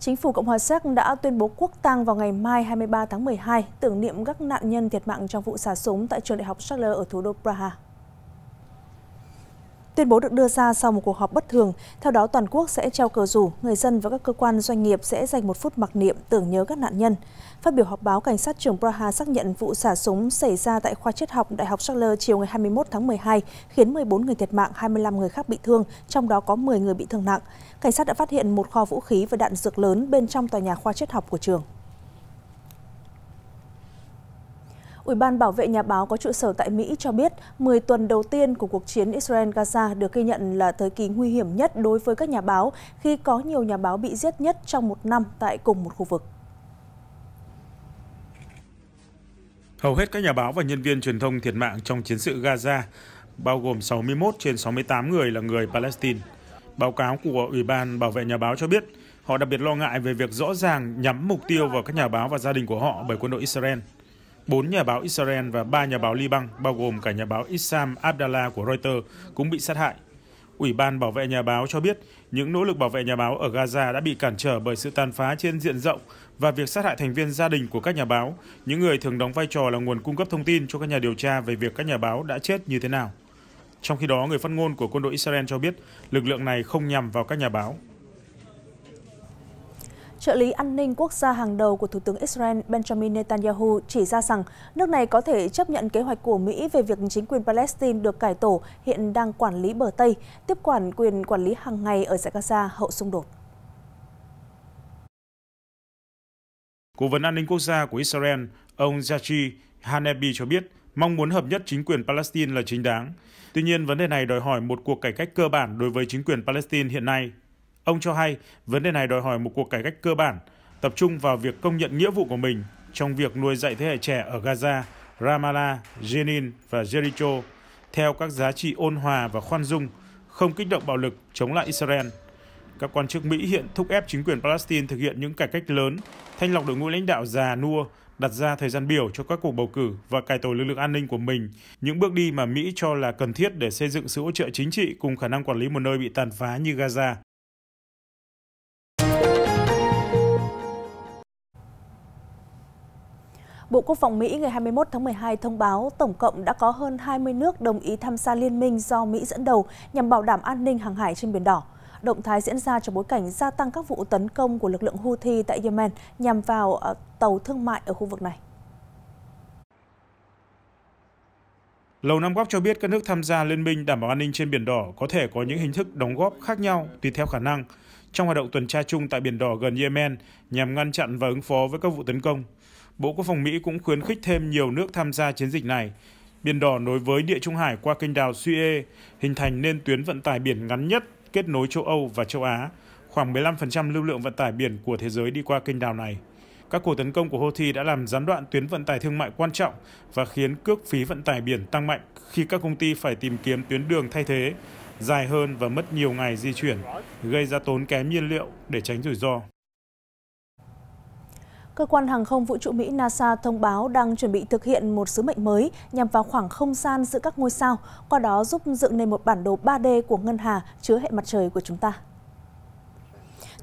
Chính phủ Cộng hòa Séc đã tuyên bố quốc tang vào ngày mai 23 tháng 12, tưởng niệm các nạn nhân thiệt mạng trong vụ xả súng tại trường đại học Charles ở thủ đô Praha. Tuyên bố được đưa ra sau một cuộc họp bất thường, theo đó toàn quốc sẽ treo cờ rủ, người dân và các cơ quan doanh nghiệp sẽ dành một phút mặc niệm tưởng nhớ các nạn nhân. Phát biểu họp báo, cảnh sát trưởng Praha xác nhận vụ xả súng xảy ra tại khoa triết học Đại học Charles chiều ngày 21 tháng 12 khiến 14 người thiệt mạng, 25 người khác bị thương, trong đó có 10 người bị thương nặng. Cảnh sát đã phát hiện một kho vũ khí và đạn dược lớn bên trong tòa nhà khoa triết học của trường. ủy ban bảo vệ nhà báo có trụ sở tại mỹ cho biết một tuần đầu tiên của cuộc chiến israel gaza được ghi nhận là thời kỳ nguy hiểm nhất đối với các nhà báo khi có nhiều nhà báo bị giết nhất trong một năm tại cùng một khu vực Hầu hết các nhà báo và nhân viên truyền thông thiệt mạng trong chiến sự Gaza, bao gồm 61 trên 68 người là người Palestine. Báo cáo của Ủy ban Bảo vệ Nhà báo cho biết, họ đặc biệt lo ngại về việc rõ ràng nhắm mục tiêu vào các nhà báo và gia đình của họ bởi quân đội Israel. Bốn nhà báo Israel và ba nhà báo Liban, bao gồm cả nhà báo Issam Abdallah của Reuters, cũng bị sát hại. Ủy ban bảo vệ nhà báo cho biết những nỗ lực bảo vệ nhà báo ở Gaza đã bị cản trở bởi sự tàn phá trên diện rộng và việc sát hại thành viên gia đình của các nhà báo, những người thường đóng vai trò là nguồn cung cấp thông tin cho các nhà điều tra về việc các nhà báo đã chết như thế nào. Trong khi đó, người phát ngôn của quân đội Israel cho biết lực lượng này không nhằm vào các nhà báo trợ lý an ninh quốc gia hàng đầu của Thủ tướng Israel Benjamin Netanyahu chỉ ra rằng nước này có thể chấp nhận kế hoạch của Mỹ về việc chính quyền Palestine được cải tổ hiện đang quản lý bờ Tây, tiếp quản quyền quản lý hàng ngày ở giải Gaza hậu xung đột. Cố vấn an ninh quốc gia của Israel, ông Zachi Hanebi cho biết mong muốn hợp nhất chính quyền Palestine là chính đáng. Tuy nhiên, vấn đề này đòi hỏi một cuộc cải cách cơ bản đối với chính quyền Palestine hiện nay. Ông cho hay vấn đề này đòi hỏi một cuộc cải cách cơ bản, tập trung vào việc công nhận nghĩa vụ của mình trong việc nuôi dạy thế hệ trẻ ở Gaza, Ramallah, Jenin và Jericho theo các giá trị ôn hòa và khoan dung, không kích động bạo lực chống lại Israel. Các quan chức Mỹ hiện thúc ép chính quyền Palestine thực hiện những cải cách lớn, thanh lọc đội ngũ lãnh đạo già nua, đặt ra thời gian biểu cho các cuộc bầu cử và cải tổ lực lượng an ninh của mình, những bước đi mà Mỹ cho là cần thiết để xây dựng sự hỗ trợ chính trị cùng khả năng quản lý một nơi bị tàn phá như Gaza. Bộ Quốc phòng Mỹ ngày 21 tháng 12 thông báo tổng cộng đã có hơn 20 nước đồng ý tham gia liên minh do Mỹ dẫn đầu nhằm bảo đảm an ninh hàng hải trên Biển Đỏ. Động thái diễn ra trong bối cảnh gia tăng các vụ tấn công của lực lượng Houthi tại Yemen nhằm vào ờ, tàu thương mại ở khu vực này. Lầu Năm Góc cho biết các nước tham gia liên minh đảm bảo an ninh trên Biển Đỏ có thể có những hình thức đóng góp khác nhau tùy theo khả năng trong hoạt động tuần tra chung tại Biển Đỏ gần Yemen nhằm ngăn chặn và ứng phó với các vụ tấn công. Bộ Quốc phòng Mỹ cũng khuyến khích thêm nhiều nước tham gia chiến dịch này. Biển đỏ nối với Địa Trung Hải qua kênh đào Suez, hình thành nên tuyến vận tải biển ngắn nhất kết nối châu Âu và châu Á. Khoảng 15% lưu lượng vận tải biển của thế giới đi qua kênh đào này. Các cuộc tấn công của Houthi đã làm gián đoạn tuyến vận tải thương mại quan trọng và khiến cước phí vận tải biển tăng mạnh khi các công ty phải tìm kiếm tuyến đường thay thế dài hơn và mất nhiều ngày di chuyển, gây ra tốn kém nhiên liệu để tránh rủi ro cơ quan hàng không vũ trụ Mỹ NASA thông báo đang chuẩn bị thực hiện một sứ mệnh mới nhằm vào khoảng không gian giữa các ngôi sao, qua đó giúp dựng nên một bản đồ 3D của ngân hà chứa hệ mặt trời của chúng ta.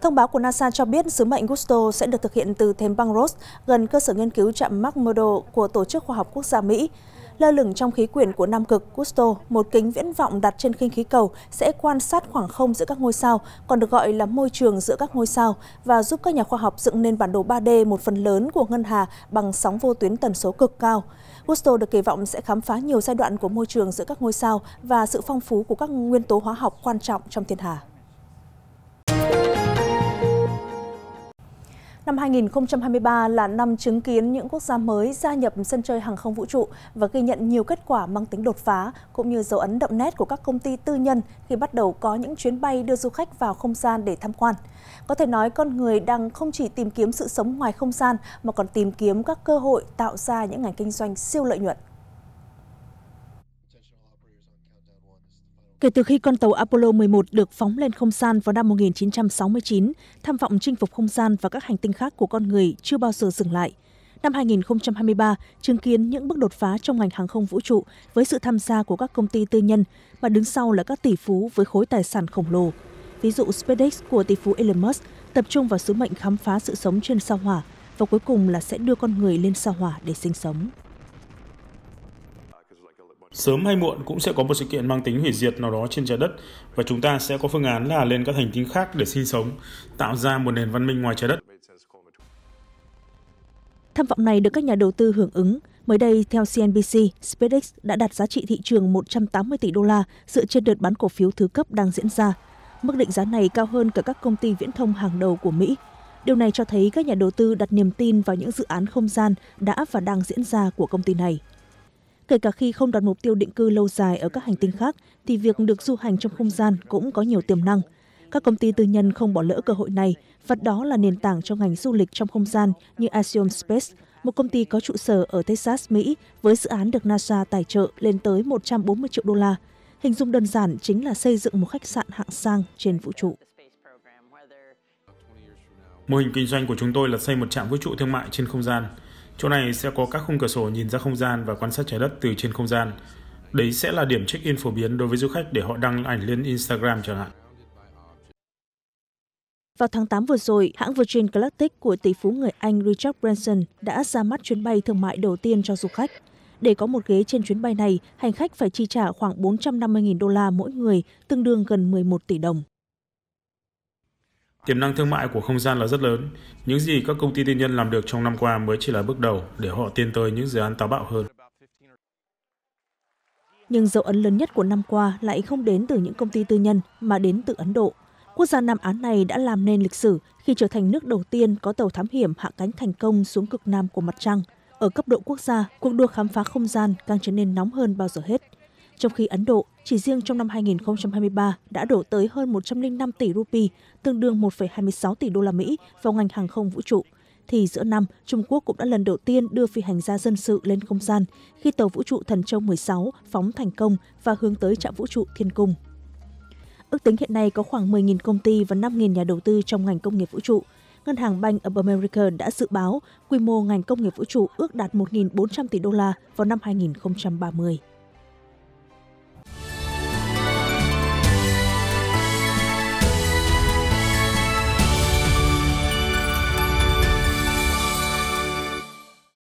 Thông báo của NASA cho biết sứ mệnh Gusto sẽ được thực hiện từ thềm băng Ross gần cơ sở nghiên cứu trạm McMurdo của Tổ chức Khoa học Quốc gia Mỹ lơ lửng trong khí quyển của Nam Cực Gusto, một kính viễn vọng đặt trên khinh khí cầu sẽ quan sát khoảng không giữa các ngôi sao, còn được gọi là môi trường giữa các ngôi sao và giúp các nhà khoa học dựng nên bản đồ 3D một phần lớn của ngân hà bằng sóng vô tuyến tần số cực cao. Gusto được kỳ vọng sẽ khám phá nhiều giai đoạn của môi trường giữa các ngôi sao và sự phong phú của các nguyên tố hóa học quan trọng trong thiên hà. Năm 2023 là năm chứng kiến những quốc gia mới gia nhập sân chơi hàng không vũ trụ và ghi nhận nhiều kết quả mang tính đột phá cũng như dấu ấn đậm nét của các công ty tư nhân khi bắt đầu có những chuyến bay đưa du khách vào không gian để tham quan. Có thể nói con người đang không chỉ tìm kiếm sự sống ngoài không gian mà còn tìm kiếm các cơ hội tạo ra những ngành kinh doanh siêu lợi nhuận. Kể từ khi con tàu Apollo 11 được phóng lên không gian vào năm 1969, tham vọng chinh phục không gian và các hành tinh khác của con người chưa bao giờ dừng lại. Năm 2023 chứng kiến những bước đột phá trong ngành hàng không vũ trụ với sự tham gia của các công ty tư nhân mà đứng sau là các tỷ phú với khối tài sản khổng lồ. Ví dụ SpaceX của tỷ phú Elon Musk tập trung vào sứ mệnh khám phá sự sống trên sao hỏa và cuối cùng là sẽ đưa con người lên sao hỏa để sinh sống. Sớm hay muộn cũng sẽ có một sự kiện mang tính hủy diệt nào đó trên trái đất và chúng ta sẽ có phương án là lên các hành tinh khác để sinh sống, tạo ra một nền văn minh ngoài trái đất. Tham vọng này được các nhà đầu tư hưởng ứng. Mới đây, theo CNBC, SpaceX đã đạt giá trị thị trường 180 tỷ đô la dựa trên đợt bán cổ phiếu thứ cấp đang diễn ra. Mức định giá này cao hơn cả các công ty viễn thông hàng đầu của Mỹ. Điều này cho thấy các nhà đầu tư đặt niềm tin vào những dự án không gian đã và đang diễn ra của công ty này kể cả khi không đặt mục tiêu định cư lâu dài ở các hành tinh khác thì việc được du hành trong không gian cũng có nhiều tiềm năng các công ty tư nhân không bỏ lỡ cơ hội này và đó là nền tảng cho ngành du lịch trong không gian như Axiom Space, một công ty có trụ sở ở Texas, Mỹ với dự án được NASA tài trợ lên tới 140 triệu đô la. Hình dung đơn giản chính là xây dựng một khách sạn hạng sang trên vũ trụ. Mô hình kinh doanh của chúng tôi là xây một trạm vũ trụ thương mại trên không gian. Chỗ này sẽ có các khung cửa sổ nhìn ra không gian và quan sát trái đất từ trên không gian. Đấy sẽ là điểm check-in phổ biến đối với du khách để họ đăng ảnh lên Instagram chẳng hạn. Vào tháng 8 vừa rồi, hãng Virgin Galactic của tỷ phú người Anh Richard Branson đã ra mắt chuyến bay thương mại đầu tiên cho du khách. Để có một ghế trên chuyến bay này, hành khách phải chi trả khoảng 450.000 đô la mỗi người, tương đương gần 11 tỷ đồng. Tiềm năng thương mại của không gian là rất lớn. Những gì các công ty tư nhân làm được trong năm qua mới chỉ là bước đầu để họ tiến tới những dự án táo bạo hơn. Nhưng dấu ấn lớn nhất của năm qua lại không đến từ những công ty tư nhân mà đến từ Ấn Độ. Quốc gia Nam Á này đã làm nên lịch sử khi trở thành nước đầu tiên có tàu thám hiểm hạ cánh thành công xuống cực nam của mặt trăng. Ở cấp độ quốc gia, cuộc đua khám phá không gian càng trở nên nóng hơn bao giờ hết trong khi Ấn Độ chỉ riêng trong năm 2023 đã đổ tới hơn 105 tỷ rupee, tương đương 1,26 tỷ đô la Mỹ vào ngành hàng không vũ trụ. Thì giữa năm, Trung Quốc cũng đã lần đầu tiên đưa phi hành gia dân sự lên không gian khi tàu vũ trụ Thần Châu 16 phóng thành công và hướng tới trạm vũ trụ Thiên Cung. Ước tính hiện nay có khoảng 10.000 công ty và 5.000 nhà đầu tư trong ngành công nghiệp vũ trụ. Ngân hàng Bank of America đã dự báo quy mô ngành công nghiệp vũ trụ ước đạt 1.400 tỷ đô la vào năm 2030.